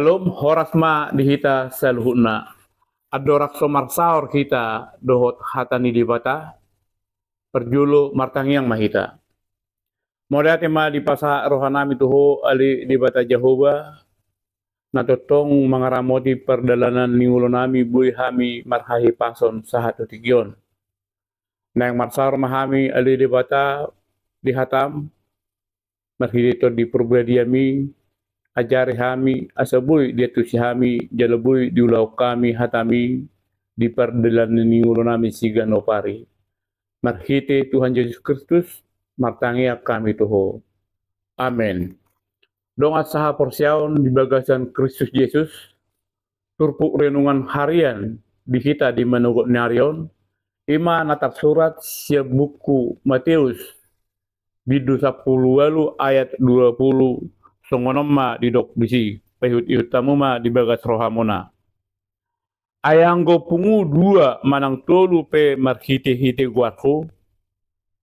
Shalom horasma dihita selhuna. Adorak somar saur kita dohot hatani dibata. Perjulu martang yang mahita. Moda tema di pasa rohanami tuho ali dibata jahoba. Natotong mengaramoti perdalanan niulonami bui hami marhahi pason sahatu tigion. Nang marsar mahami ali dibata dihatam. Merhidito di perbadiami ajari hami asabui dia tu hami jalabui diulau kami hatami di perdelan ni nami si ganopari. marhite Tuhan Yesus Kristus martangia kami tuho. Amen. dongat saha porsiaun di bagasan Kristus Yesus turpuk renungan harian di kita di menunggu narion ima natap surat siap buku Matius bidu 10 ayat 20 di dok bisi pehut ma di bagas rohamona go pungu dua manang tolu pe marhite hite guarko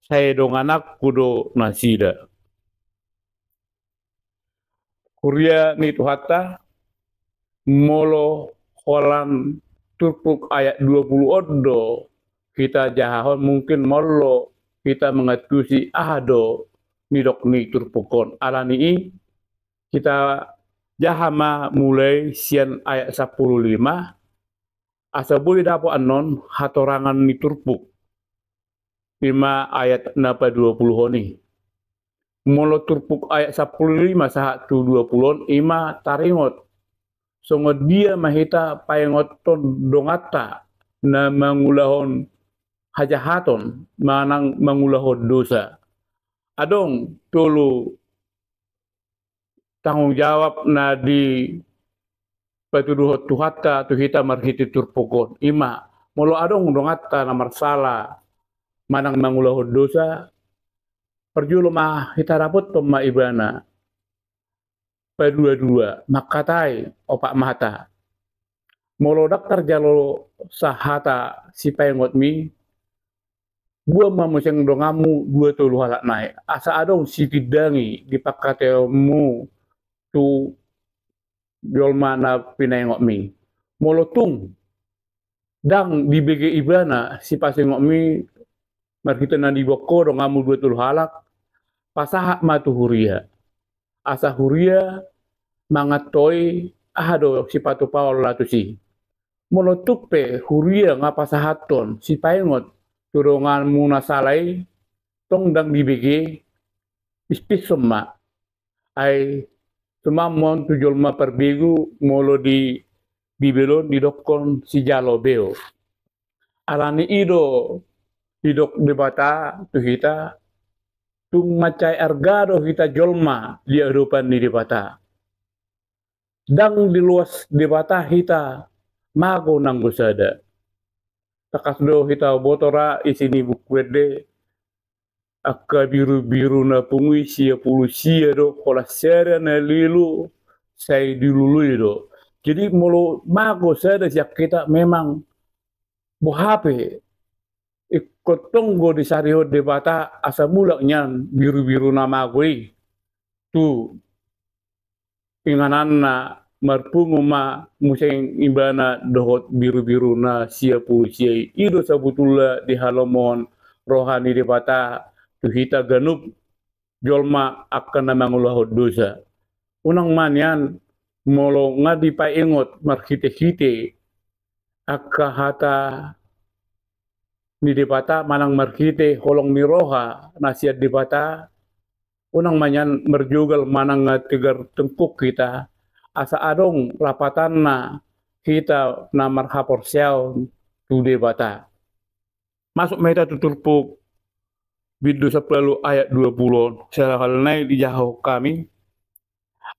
saya dong anak kudo nasida kuria nitu hatta molo kolan turpuk ayat 20 ordo, kita jahahon mungkin molo kita mengatusi ahado nidok ni turpukon alani kita jahama mulai sian ayat 15 asa boleh dapat anon hatorangan niturpuk lima ayat napa 20 honi molo turpuk ayat 15 sahat tu 20 ima taringot songo dia mahita payengoton dongata na mangulahon hajahaton manang mangulahon dosa adong tolu tanggung jawab na di tuhata tu tuhita marhiti turpogon ima molo adong dongatta na marsala manang mangulah dosa perjulo ma kita raput pemma ibana padua-dua makatai opak mata molo dokter jalo sahata si pengot mi buah seng dongamu dua tuh halak naik asa adong si tidangi dipakatemu tu dolma na ngok mi. Molotong dang di BG Ibana si ngok mi markita na di boko dong amu dua tul halak pasahak matu huria. Asa huria mangatoi ahado si patu paul latu si. Molotuk pe huria ngapa sahaton, si paingot turongan munasalai tong dang di BG pispis semua ai Tumam mon tu jolma perbegu molo di bibelon di dokon si jalo beo. Alani ido didok debata tu kita tung macai argado kita jolma di arupan di debata. Dang di luas debata kita mago nang gusada. Takas do kita botora isini bukwede Aka biru biru na sia pulu sia do kola sere na lilu saya lulu do jadi mulu mago sere siap kita memang bohape ikut tunggu di sariho de bata asa mulaknya biru biru nama gue tu inganan na marpungu ma museng ibana dohot biru biru na sia pulusia ido sabutula di halomon rohani de bata hita ganub jolma akan namangulahu dosa. Unang manyan molo nga di ingot markite hite akka hata ni dipata manang markite holong ni roha nasiat dipata unang manyan merjugal manang nga tengkuk kita asa adong rapatan na kita na marhapor siaw tu dipata masuk meta tuturpuk bidu sapulalu ayat 20 di dijaho kami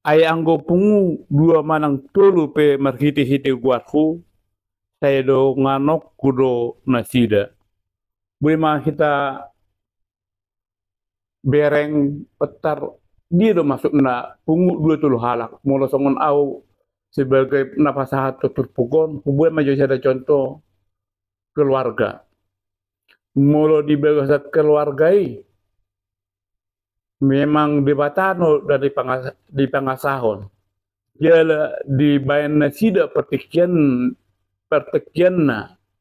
ay anggo pungu dua manang tulu pe marhiti hiti guatku saya do nganok kudo nasida boleh kita bereng petar dia do masuk na pungu dua tulu halak mulu songon au sebagai napas satu terpukon hubungan maju ada contoh keluarga mulo dibebasat keluargai memang dibatano dari pangas, di pangasahon ya di bayan sida pertikian na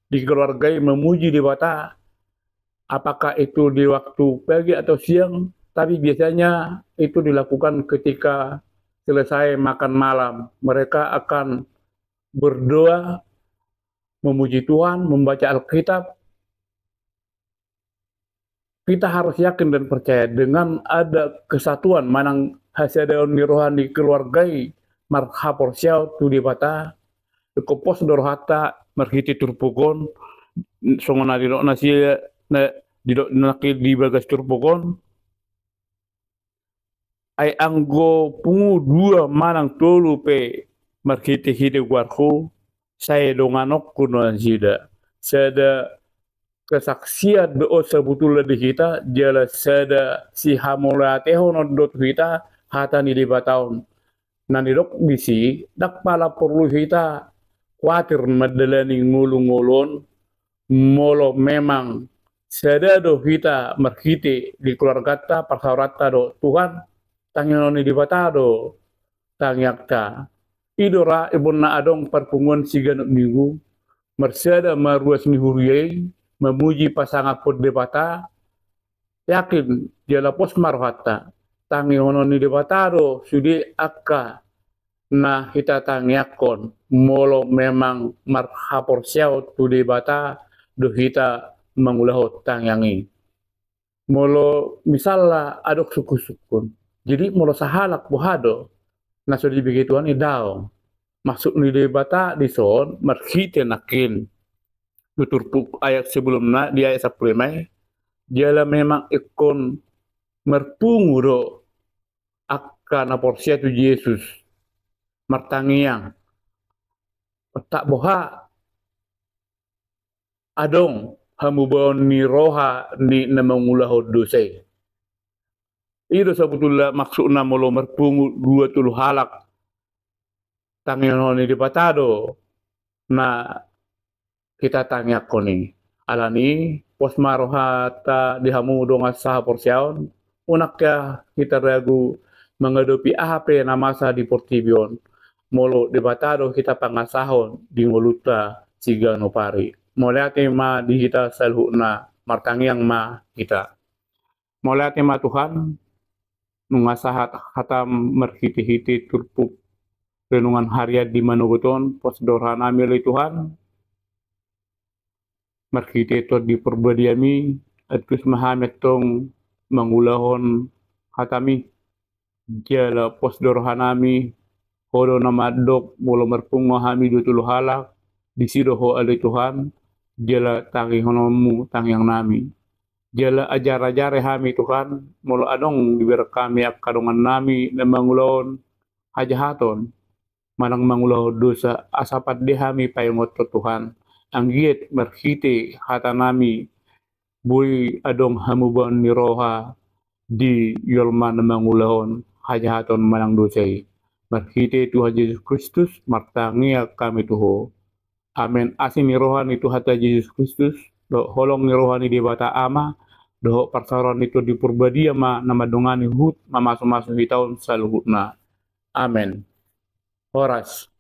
di keluargai memuji di bata apakah itu di waktu pagi atau siang tapi biasanya itu dilakukan ketika selesai makan malam mereka akan berdoa memuji Tuhan membaca Alkitab kita harus yakin dan percaya dengan ada kesatuan manang hasadaun nirohani keluargai marhapor siau tudi bata kepos dorhata marhiti turpugon songona di dok nasi na di dok naki di bagas turpugon ai anggo pungu dua manang tolu pe marhiti hide warku saya donganok kuno sida sada kesaksian doa sebetulnya di kita jala seda si hamula teho nondot kita hata ni lima tahun nanidok bisi dak pala perlu kita khawatir medelani ngulung-ngulun molo memang seda do kita merkiti di keluarga ta persaurata do Tuhan tanginoni di bata do ta idora ibunna adong perpungun siga minggu merceda maruas nihuriyai memuji pasangan pun debata yakin dialah pos marhata tangi ononi debataro sudi akka na kita tangiakon molo memang marhapor siau tu debata do kita mengulah mengulahot tangiangi molo misalnya aduk suku-sukun jadi molo sahalak buhado nasudi begituan idao masuk ni debata dison marhite nakin tuturpuk ayat sebelumnya, di ayat sapulmai dialah memang ikon merpunguro akan aporsia itu Yesus mertangiang tak boha adong hamubon ni roha ni namangulah dosai itu sebetulnya maksudnya molo merpungu dua tuluh halak honi ni dipatado na kita tanya koni alani posmarohata dihamudong asaha porsiaon ya kita ragu ahape ahp sa di portibion molo debatado kita pangasahon di ngoluta pari nopari molate ma di kita martang yang ma kita molate ma Tuhan nungasahat hatam merhiti-hiti turpuk renungan hariat di manuguton pos dorhana milik Tuhan markite to di perbadiami kus mahamet tong mangulahon hatami jala pos dorhanami hodo namadok mulo merpungo hami dutulu halak disido ho ale Tuhan jala tangi honomu yang nami jala ajar-ajare hami Tuhan mulo adong diber kami akadongan nami na mangulahon hajahaton manang mangulah dosa asapat dehami payungot to Tuhan angiet merkite hatanami bui adong hamuban niroha di yolman mangulahon haja haton manang dosai merkite Tuhan Yesus Kristus martangia kami tuho amen asin nirohan itu hata Yesus Kristus do holong ni di bata ama do persaron itu di purbadia ma nama dongani hut masu di tahun saluhutna amen horas